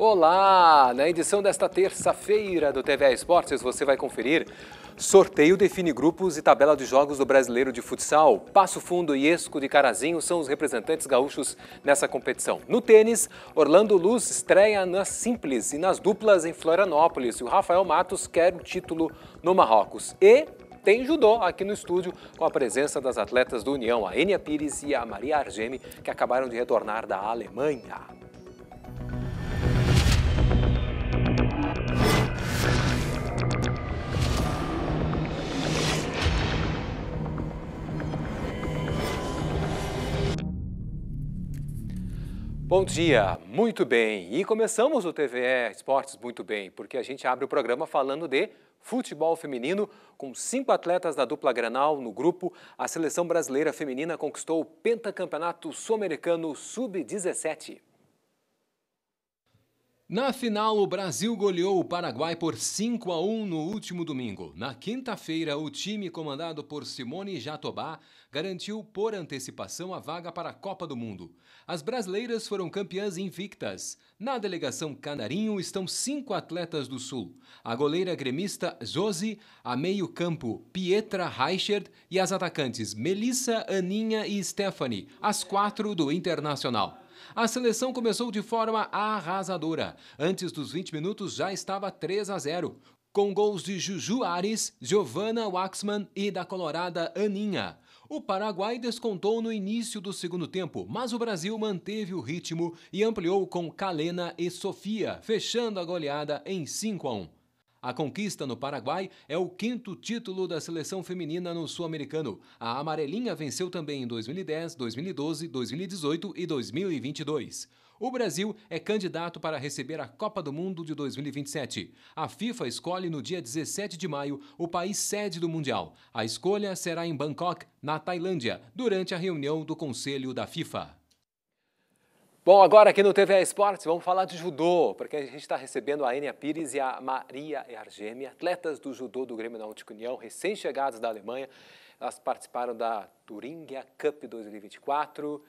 Olá! Na edição desta terça-feira do TVA Esportes, você vai conferir Sorteio define grupos e tabela de jogos do Brasileiro de Futsal. Passo Fundo e Esco de Carazinho são os representantes gaúchos nessa competição. No tênis, Orlando Luz estreia nas simples e nas duplas em Florianópolis. E o Rafael Matos quer o título no Marrocos. E tem judô aqui no estúdio com a presença das atletas do União, a Enia Pires e a Maria Argemi, que acabaram de retornar da Alemanha. Bom dia, muito bem. E começamos o TVE Esportes muito bem, porque a gente abre o programa falando de futebol feminino, com cinco atletas da dupla Granal no grupo. A seleção brasileira feminina conquistou o pentacampeonato sul-americano sub-17. Na final, o Brasil goleou o Paraguai por 5 a 1 no último domingo. Na quinta-feira, o time comandado por Simone Jatobá garantiu por antecipação a vaga para a Copa do Mundo. As brasileiras foram campeãs invictas. Na delegação Canarinho estão cinco atletas do Sul: a goleira gremista Josi, a meio-campo Pietra Reichert e as atacantes Melissa, Aninha e Stephanie, as quatro do Internacional. A seleção começou de forma arrasadora. Antes dos 20 minutos já estava 3 a 0, com gols de Juju Ares, Giovanna Waxman e da colorada Aninha. O Paraguai descontou no início do segundo tempo, mas o Brasil manteve o ritmo e ampliou com Kalena e Sofia, fechando a goleada em 5 a 1. A conquista no Paraguai é o quinto título da seleção feminina no Sul-Americano. A amarelinha venceu também em 2010, 2012, 2018 e 2022. O Brasil é candidato para receber a Copa do Mundo de 2027. A FIFA escolhe no dia 17 de maio o país sede do Mundial. A escolha será em Bangkok, na Tailândia, durante a reunião do Conselho da FIFA. Bom, agora aqui no TV Esportes vamos falar de judô, porque a gente está recebendo a Enia Pires e a Maria Argemi, atletas do judô do Grêmio Náutico União, recém-chegadas da Alemanha. Elas participaram da Thuringia Cup 2024,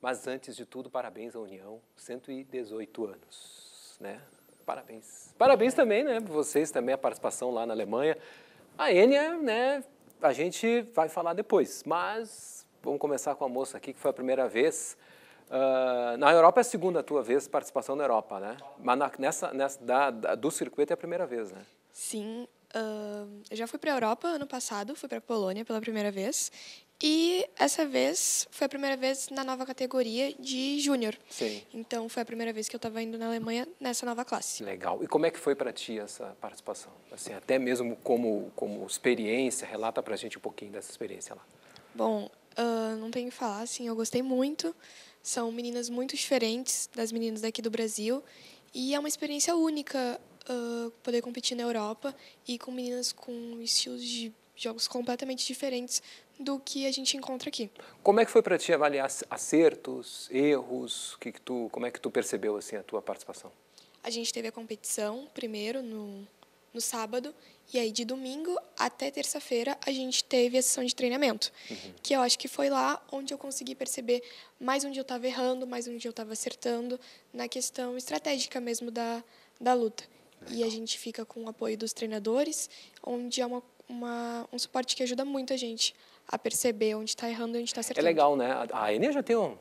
mas antes de tudo, parabéns à União, 118 anos, né? Parabéns. Parabéns também, né, vocês também, a participação lá na Alemanha. A Enia, né, a gente vai falar depois, mas vamos começar com a moça aqui, que foi a primeira vez... Uh, na Europa é a segunda tua vez participação na Europa, né? Mas na, nessa, nessa da, da, do circuito é a primeira vez, né? Sim, uh, eu já fui para a Europa ano passado, fui para a Polônia pela primeira vez e essa vez foi a primeira vez na nova categoria de júnior. Sim. Então foi a primeira vez que eu estava indo na Alemanha nessa nova classe. Legal. E como é que foi para ti essa participação? Assim, até mesmo como como experiência, relata para a gente um pouquinho dessa experiência lá. Bom, uh, não tenho que falar, assim, eu gostei muito. São meninas muito diferentes das meninas daqui do Brasil e é uma experiência única uh, poder competir na Europa e com meninas com estilos de jogos completamente diferentes do que a gente encontra aqui. Como é que foi para ti avaliar acertos, erros, que, que tu, como é que tu percebeu assim a tua participação? A gente teve a competição primeiro no no sábado. E aí, de domingo até terça-feira, a gente teve a sessão de treinamento, uhum. que eu acho que foi lá onde eu consegui perceber mais onde eu estava errando, mais onde eu estava acertando, na questão estratégica mesmo da, da luta. Legal. E a gente fica com o apoio dos treinadores, onde é uma, uma, um suporte que ajuda muito a gente a perceber onde está errando e onde está é acertando. É legal, né? A Enea já tem um,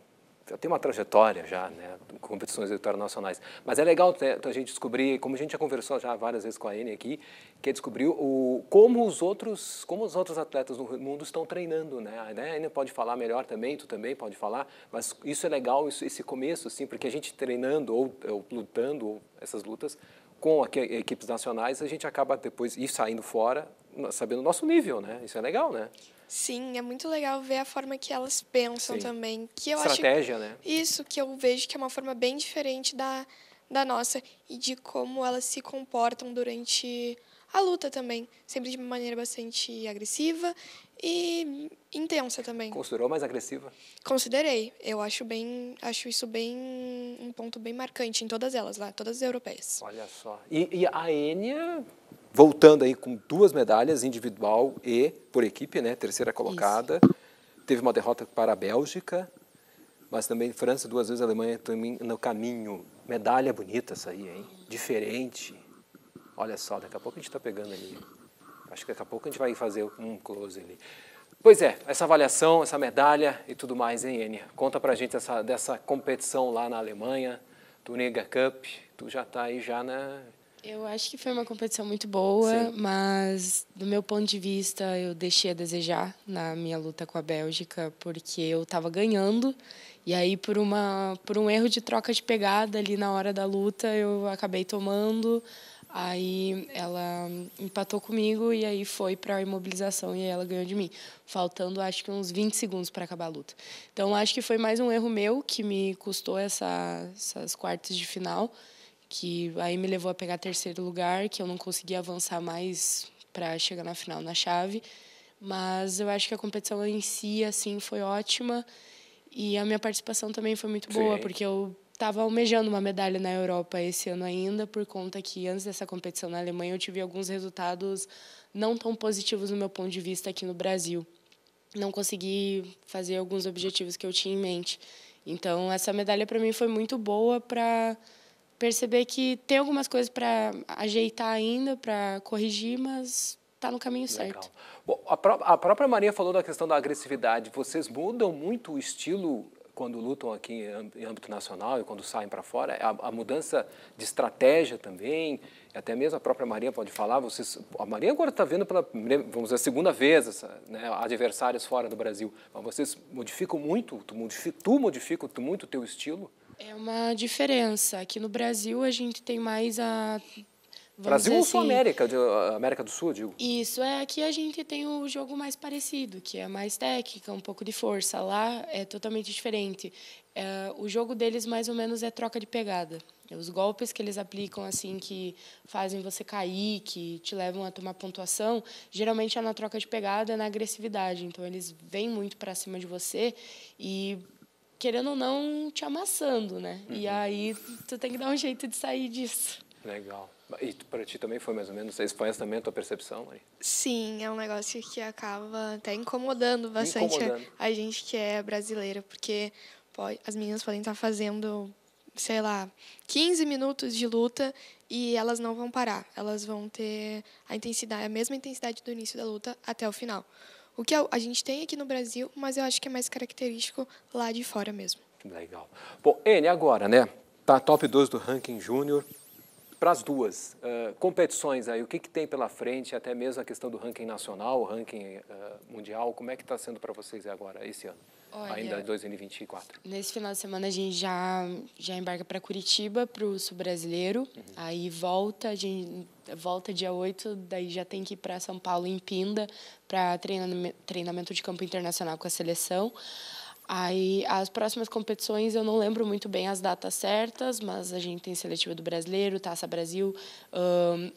eu tem uma trajetória já, né, competições eleitorais nacionais. Mas é legal né, a gente descobrir, como a gente já conversou já várias vezes com a Anne aqui, que é descobrir o, como os outros, como os outros atletas no mundo estão treinando, né? A Anne pode falar melhor também, tu também pode falar, mas isso é legal, isso, esse começo, assim, porque a gente treinando ou, ou lutando ou essas lutas com equipes nacionais, a gente acaba depois ir saindo fora, sabendo o nosso nível, né? Isso é legal, né? Sim, é muito legal ver a forma que elas pensam Sim. também. Que eu Estratégia, acho, né? Isso, que eu vejo que é uma forma bem diferente da, da nossa e de como elas se comportam durante a luta também. Sempre de uma maneira bastante agressiva e intensa também. Considerou mais agressiva? Considerei. Eu acho bem, acho isso bem um ponto bem marcante em todas elas lá, todas as europeias. Olha só. E, e a Enya voltando aí com duas medalhas, individual e por equipe, né? Terceira colocada. Isso. Teve uma derrota para a Bélgica, mas também França duas vezes, Alemanha também no caminho. Medalha bonita essa aí, hein? Diferente. Olha só, daqui a pouco a gente está pegando ali. Acho que daqui a pouco a gente vai fazer um close ali. Pois é, essa avaliação, essa medalha e tudo mais, hein, Enia? Conta pra gente essa, dessa competição lá na Alemanha, Nega Cup. Tu já tá aí já na, eu acho que foi uma competição muito boa, Sim. mas do meu ponto de vista eu deixei a desejar na minha luta com a Bélgica, porque eu estava ganhando e aí por uma por um erro de troca de pegada ali na hora da luta eu acabei tomando. Aí ela empatou comigo e aí foi para a imobilização e aí ela ganhou de mim, faltando acho que uns 20 segundos para acabar a luta. Então acho que foi mais um erro meu que me custou essa, essas quartas de final que aí me levou a pegar terceiro lugar, que eu não consegui avançar mais para chegar na final na chave. Mas eu acho que a competição em si assim foi ótima e a minha participação também foi muito boa, Sim. porque eu estava almejando uma medalha na Europa esse ano ainda, por conta que antes dessa competição na Alemanha eu tive alguns resultados não tão positivos no meu ponto de vista aqui no Brasil. Não consegui fazer alguns objetivos que eu tinha em mente. Então, essa medalha para mim foi muito boa para perceber que tem algumas coisas para ajeitar ainda, para corrigir, mas está no caminho Legal. certo. Bom, a, pró a, própria Maria falou da questão da agressividade. Vocês mudam muito o estilo quando lutam aqui em âmbito nacional e quando saem para fora? É a, a, mudança de estratégia também, até mesmo a própria Maria pode falar. Vocês, a Maria agora está vendo pela vamos dizer, segunda vez essa, né, adversários fora do Brasil. Mas vocês modificam muito, tu modifica, tu modifica muito o teu estilo? É uma diferença. Aqui no Brasil a gente tem mais a. Brasil ou assim, América, ah, América do Sul, digo? Isso, é. Aqui a gente tem o jogo mais parecido, que é mais técnica, um pouco de força. Lá é totalmente diferente. É, o jogo deles, mais ou menos, é troca de pegada. É os golpes que eles aplicam, assim, que fazem você cair, que te levam a tomar pontuação, geralmente é na troca de pegada, é na agressividade. Então, eles vêm muito para cima de você e querendo ou não, te amassando, né? Uhum. E aí tu tem que dar um jeito de sair disso. Legal. E para ti também foi mais ou menos? Você expõe também a tua percepção, Mari? Sim, é um negócio que acaba até incomodando bastante incomodando. A, a, gente que é brasileira, porque as meninas podem estar fazendo, sei lá, 15 minutos de luta e elas não vão parar. Elas vão ter a intensidade, a mesma intensidade do início da luta até o final o que a gente tem aqui no Brasil, mas eu acho que é mais característico lá de fora mesmo. Legal. Bom, N, agora, né? Tá top 12 do ranking júnior, para as duas uh, competições aí, o que, que tem pela frente, até mesmo a questão do ranking nacional, ranking uh, mundial, como é que está sendo para vocês agora, esse ano, Olha, ainda 2024? Nesse final de semana a gente já, já embarca para Curitiba, para o Sul Brasileiro, uhum. aí volta, a gente volta dia 8, daí já tem que ir para São Paulo em Pinda, para treinamento, treinamento de campo internacional com a seleção. Aí as próximas competições eu não lembro muito bem as datas certas, mas a gente tem seletiva do brasileiro, Taça Brasil. Um,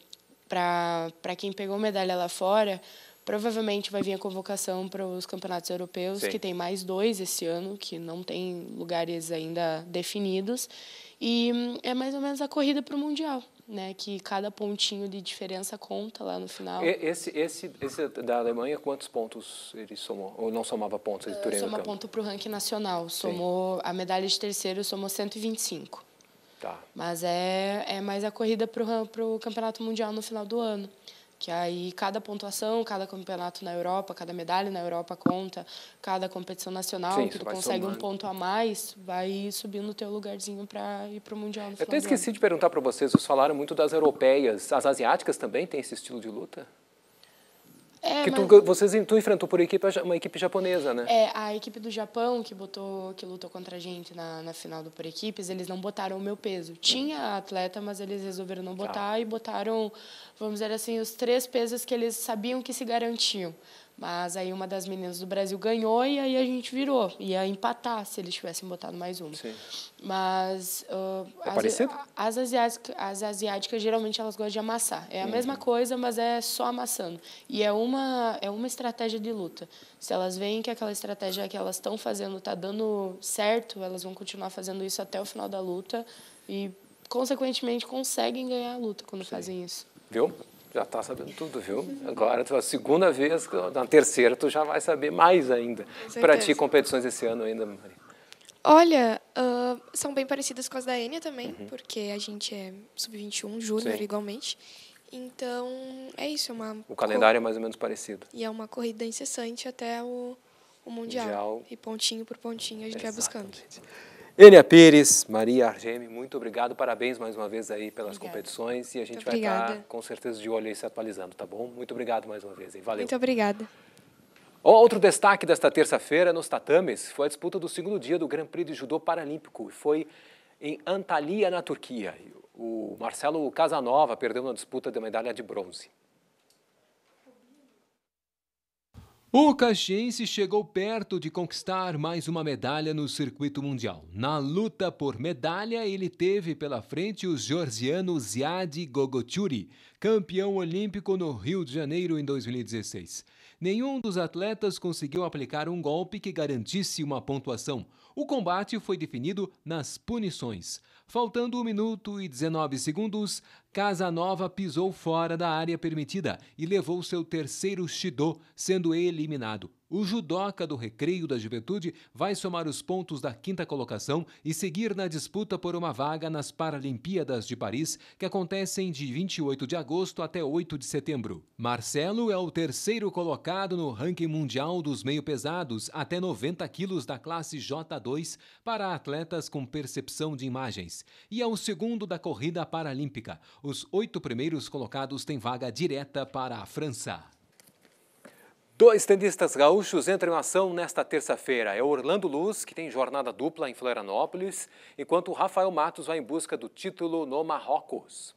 para quem pegou medalha lá fora, provavelmente vai vir a convocação para os campeonatos europeus, Sim. que tem mais dois esse ano, que não tem lugares ainda definidos. E hum, é mais ou menos a corrida para o Mundial. Né, que cada pontinho de diferença conta lá no final. Esse, esse, esse da Alemanha, quantos pontos ele somou? Ou não somava pontos? Ele uh, soma ponto para o ranking nacional. Somou Sim. a medalha de terceiro, somou 125. Tá. Mas é, é mais a corrida para o campeonato mundial no final do ano que aí cada pontuação, cada campeonato na Europa, cada medalha na Europa conta, cada competição nacional Sim, que tu consegue somando. um ponto a mais, vai subindo o teu lugarzinho para ir para o Mundial. Eu até esqueci de perguntar para vocês, vocês falaram muito das europeias, as asiáticas também têm esse estilo de luta? É, que tu, vocês tu enfrentou por equipe, uma equipe japonesa, né? É, a equipe do Japão que botou, que lutou contra a gente na, na final do por equipes, eles não botaram o meu peso. Tinha uhum. atleta, mas eles resolveram não tá. botar tá. e botaram, vamos dizer assim, os três pesos que eles sabiam que se garantiam. Mas aí uma das meninas do Brasil ganhou e aí a gente virou. Ia empatar se eles tivessem botado mais uma. Sim. Mas uh, as, as, asiáticas, as asiáticas geralmente elas gostam de amassar. É a uhum. mesma coisa, mas é só amassando. E é uma, é uma estratégia de luta. Se elas veem que aquela estratégia que elas estão fazendo está dando certo, elas vão continuar fazendo isso até o final da luta e, consequentemente, conseguem ganhar a luta quando Sim. fazem isso. Viu? já está sabendo tudo, viu? Agora, a segunda vez, na terceira, tu já vai saber mais ainda. Para ti, competições esse ano ainda, Maria? Olha, uh, são bem parecidas com as da Enia também, uhum. porque a gente é sub-21, júnior igualmente. Então, é isso. É uma o calendário é mais ou menos parecido. E é uma corrida incessante até o, o mundial. mundial. E pontinho por pontinho a gente Exatamente. vai buscando. Enia Pires, Maria Argemi, muito obrigado, parabéns mais uma vez aí pelas obrigada. competições e a gente muito vai estar tá com certeza de olho aí se atualizando, tá bom? Muito obrigado mais uma vez, hein? valeu. Muito obrigada. Outro destaque desta terça-feira nos tatames foi a disputa do segundo dia do Grand Prix de Judô Paralímpico foi em Antalya, na Turquia. O Marcelo Casanova perdeu na disputa da medalha de bronze. O caxiense chegou perto de conquistar mais uma medalha no circuito mundial. Na luta por medalha, ele teve pela frente o georgiano Ziad Gogochuri, campeão olímpico no Rio de Janeiro em 2016. Nenhum dos atletas conseguiu aplicar um golpe que garantisse uma pontuação. O combate foi definido nas punições. Faltando 1 minuto e 19 segundos, Casanova pisou fora da área permitida e levou seu terceiro Shido, sendo eliminado. O judoca do Recreio da Juventude vai somar os pontos da quinta colocação e seguir na disputa por uma vaga nas Paralimpíadas de Paris, que acontecem de 28 de agosto até 8 de setembro. Marcelo é o terceiro colocado no ranking mundial dos meio-pesados até 90 quilos da classe J2 para atletas com percepção de imagens e é o segundo da corrida paralímpica. Os oito primeiros colocados têm vaga direta para a França. Dois tendistas gaúchos entram em ação nesta terça-feira. É Orlando Luz, que tem jornada dupla em Florianópolis, enquanto Rafael Matos vai em busca do título no Marrocos.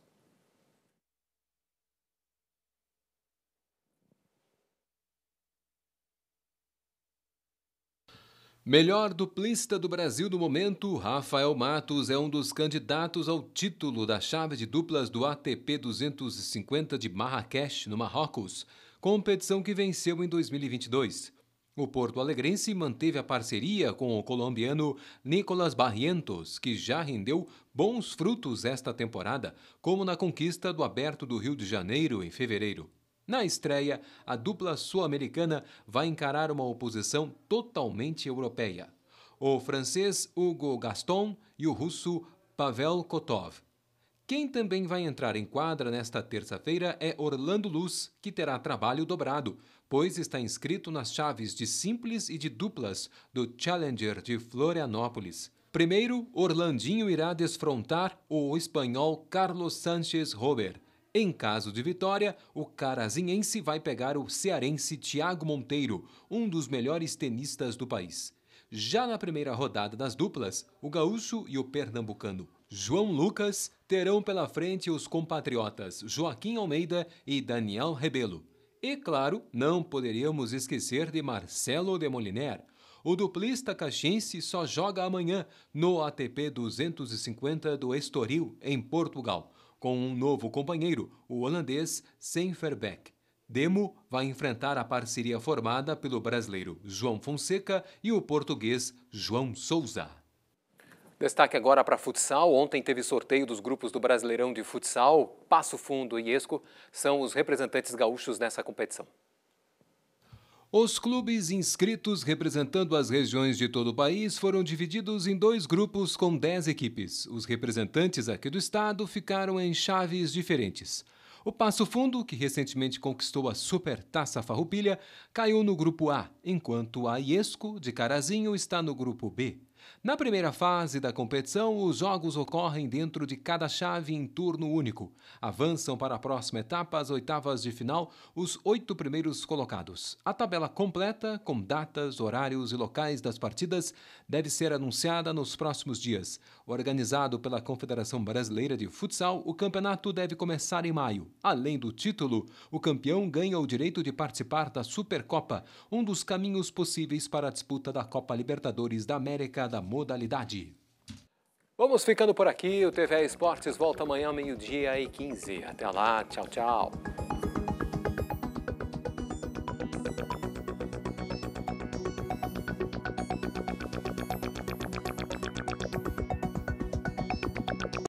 Melhor duplista do Brasil do momento, Rafael Matos é um dos candidatos ao título da chave de duplas do ATP 250 de Marrakech, no Marrocos, competição que venceu em 2022. O Porto Alegrense manteve a parceria com o colombiano Nicolas Barrientos, que já rendeu bons frutos esta temporada, como na conquista do Aberto do Rio de Janeiro em fevereiro. Na estreia, a dupla sul-americana vai encarar uma oposição totalmente europeia. O francês Hugo Gaston e o russo Pavel Kotov. Quem também vai entrar em quadra nesta terça-feira é Orlando Luz, que terá trabalho dobrado, pois está inscrito nas chaves de simples e de duplas do Challenger de Florianópolis. Primeiro, Orlandinho irá desfrontar o espanhol Carlos Sánchez Robert. Em caso de vitória, o carazinhense vai pegar o cearense Thiago Monteiro, um dos melhores tenistas do país. Já na primeira rodada das duplas, o gaúcho e o pernambucano João Lucas terão pela frente os compatriotas Joaquim Almeida e Daniel Rebelo. E claro, não poderíamos esquecer de Marcelo de Moliner. O duplista caxiense só joga amanhã no ATP 250 do Estoril, em Portugal com um novo companheiro, o holandês Sem Demo vai enfrentar a parceria formada pelo brasileiro João Fonseca e o português João Souza. Destaque agora para futsal. Ontem teve sorteio dos grupos do Brasileirão de Futsal. Passo Fundo e Esco são os representantes gaúchos nessa competição. Os clubes inscritos representando as regiões de todo o país foram divididos em dois grupos com dez equipes. Os representantes aqui do estado ficaram em chaves diferentes. O Passo Fundo, que recentemente conquistou a Supertaça Farroupilha, caiu no grupo A, enquanto a Iesco de Carazinho está no grupo B. Na primeira fase da competição, os jogos ocorrem dentro de cada chave em turno único. Avançam para a próxima etapa, as oitavas de final, os oito primeiros colocados. A tabela completa, com datas, horários e locais das partidas, deve ser anunciada nos próximos dias. Organizado pela Confederação Brasileira de Futsal, o campeonato deve começar em maio. Além do título, o campeão ganha o direito de participar da Supercopa, um dos caminhos possíveis para a disputa da Copa Libertadores da América da modalidade. Vamos ficando por aqui. O TV Esportes volta amanhã, meio-dia e 15. Até lá. Tchau, tchau.